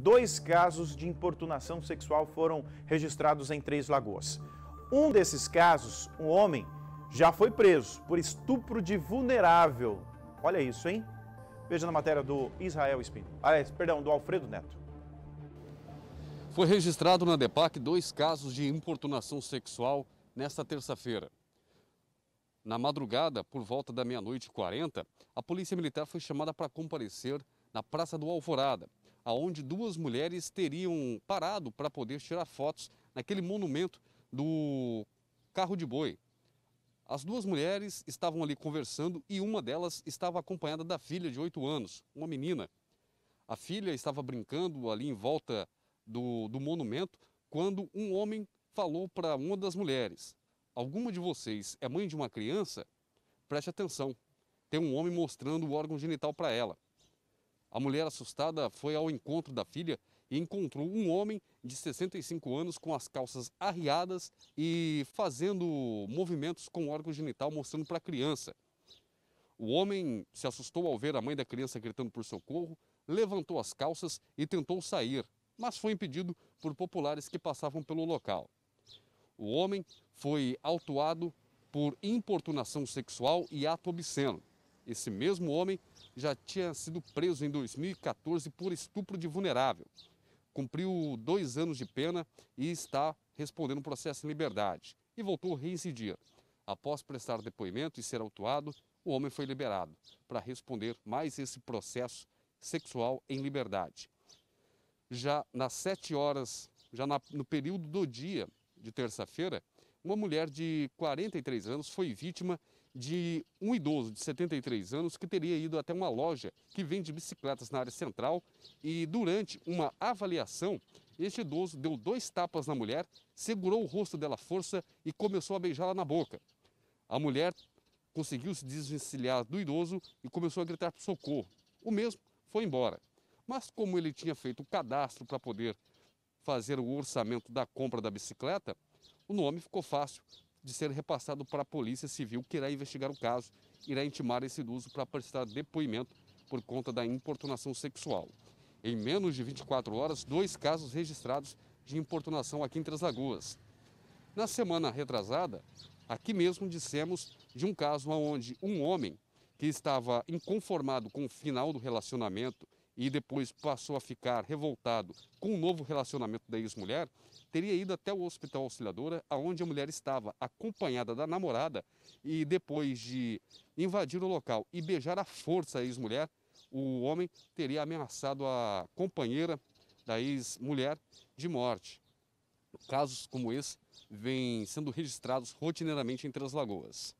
dois casos de importunação sexual foram registrados em Três Lagoas. Um desses casos, um homem, já foi preso por estupro de vulnerável. Olha isso, hein? Veja na matéria do Israel Espino. ah, é, perdão, do Alfredo Neto. Foi registrado na DEPAC dois casos de importunação sexual nesta terça-feira. Na madrugada, por volta da meia-noite e 40, a Polícia Militar foi chamada para comparecer na Praça do Alvorada, aonde duas mulheres teriam parado para poder tirar fotos naquele monumento do carro de boi. As duas mulheres estavam ali conversando e uma delas estava acompanhada da filha de 8 anos, uma menina. A filha estava brincando ali em volta do, do monumento quando um homem falou para uma das mulheres: Alguma de vocês é mãe de uma criança? Preste atenção. Tem um homem mostrando o órgão genital para ela. A mulher assustada foi ao encontro da filha e encontrou um homem de 65 anos com as calças arriadas e fazendo movimentos com o órgão genital, mostrando para a criança. O homem se assustou ao ver a mãe da criança gritando por socorro, levantou as calças e tentou sair, mas foi impedido por populares que passavam pelo local. O homem foi autuado por importunação sexual e ato obsceno. Esse mesmo homem já tinha sido preso em 2014 por estupro de vulnerável. Cumpriu dois anos de pena e está respondendo um processo em liberdade. E voltou a reincidir. Após prestar depoimento e ser autuado, o homem foi liberado para responder mais esse processo sexual em liberdade. Já nas sete horas, já na, no período do dia de terça-feira, uma mulher de 43 anos foi vítima de um idoso de 73 anos que teria ido até uma loja que vende bicicletas na área central e, durante uma avaliação, este idoso deu dois tapas na mulher, segurou o rosto dela à força e começou a beijá-la na boca. A mulher conseguiu se desvencilhar do idoso e começou a gritar por socorro. O mesmo foi embora. Mas, como ele tinha feito o cadastro para poder fazer o orçamento da compra da bicicleta, o nome ficou fácil de ser repassado para a Polícia Civil, que irá investigar o caso, irá intimar esse idoso para prestar depoimento por conta da importunação sexual. Em menos de 24 horas, dois casos registrados de importunação aqui em Três Lagoas. Na semana retrasada, aqui mesmo dissemos de um caso onde um homem que estava inconformado com o final do relacionamento e depois passou a ficar revoltado com o novo relacionamento da ex-mulher, teria ido até o hospital auxiliadora, aonde a mulher estava acompanhada da namorada e depois de invadir o local e beijar à força a ex-mulher, o homem teria ameaçado a companheira da ex-mulher de morte. Casos como esse vêm sendo registrados rotineiramente em Três Lagoas.